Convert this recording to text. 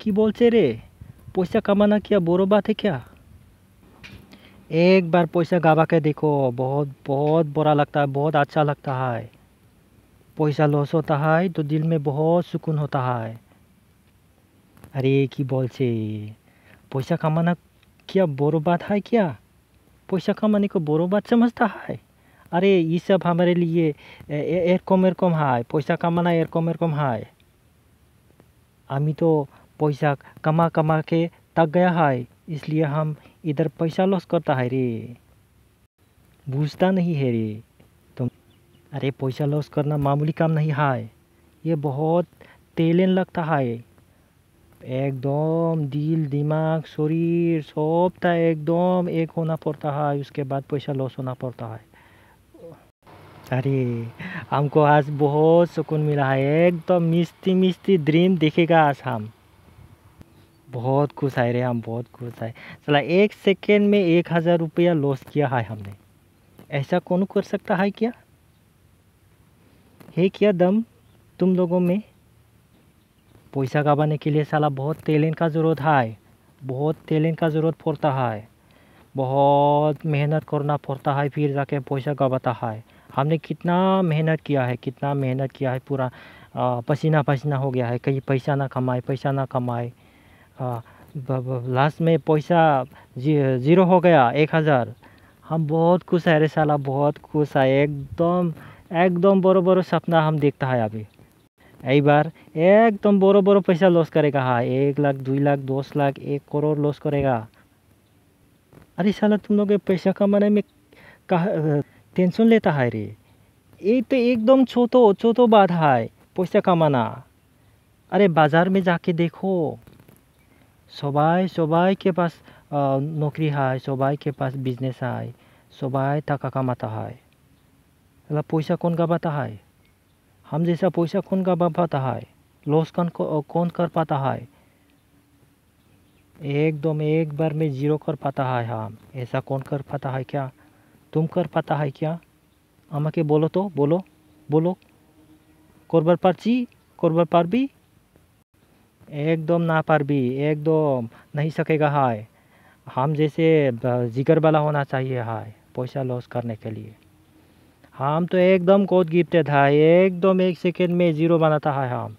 কি বলছে रे पैसा कमाना क्या বড় बात है क्या एक बार पैसा गावा के देखो बहुत बहुत बुरा लगता है बहुत अच्छा लगता है पैसा लॉस होता है तो दिल में बहुत सुकून होता है अरे की से पैसा कमाना क्या बड़ बात है क्या पैसा कमाने को बड़ बात समझता है अरे ये सब हमारे लिए এরকম এরকম है पैसा कमाना এরকম এরকम है আমি तो पैसा कमा कमा के तक गया है इसलिए हम इधर पैसा लॉस करता है रे बूझता नहीं है रे तुम अरे पैसा लॉस करना मामूली काम नहीं है ये बहुत तेलन लगता है एकदम दिल दिमाग शरीर सब था एकदम एक होना पड़ता है उसके बाद पैसा लॉस होना पड़ता है अरे हमको आज बहुत सुकून मिला है एकदम मिस्ती मिस्ती ड्रीम देखेगा आज हम बहुत खुश आए रहे हम बहुत खुश आए चला एक सेकेंड में एक हज़ार रुपया लॉस किया है हमने ऐसा कौन कर सकता है क्या है क्या दम तुम लोगों में पैसा कमाने के लिए साला बहुत टैलेंट का ज़रूरत है बहुत टैलेंट का ज़रूरत पड़ता है बहुत मेहनत करना पड़ता है फिर जाके पैसा कमाता है हमने कितना मेहनत किया है कितना मेहनत किया है पूरा पसीना पसीना हो गया है कहीं पैसा ना कमाए पैसा ना कमाए लास्ट में पैसा जी, जीरो हो गया एक हज़ार हम बहुत खुश है अरे साला बहुत खुश है एकदम एकदम बड़ो बड़ो सपना हम देखता है अभी यही बार एकदम बड़ो बड़ो पैसा लॉस करेगा हाँ एक लाख दो लाख दस लाख एक करोड़ लॉस करेगा अरे साला तुम लोग पैसा कमाने में कहा टेंशन लेता है रे ये तो एकदम छोटो छोटो बात है पैसा कमाना अरे बाज़ार में जाके देखो সবাই সবাই কে পাস অ চাকরি হয় সবাই কে পাস বিজনেস হয় সবাই টাকা কামাতা হয় তাহলে পয়সা কোন গাবাতা হয় हम जैसा पैसा कौन गबाता है लॉस कौन को कौन कर पाता है एकदम एक बार में जीरो कर पाता है ऐसा कौन कर पाता है क्या तुम कर पाता है क्या আমাকে বলো তো বলো বলো করবার পারচি করবার পারবি एकदम ना पार भी एकदम नहीं सकेगा हाय हम जैसे जिगर वाला होना चाहिए हाय पैसा लॉस करने के लिए हम तो एकदम कोट गिफ्टेड है एकदम एक सेकेंड में ज़ीरो बनाता है हम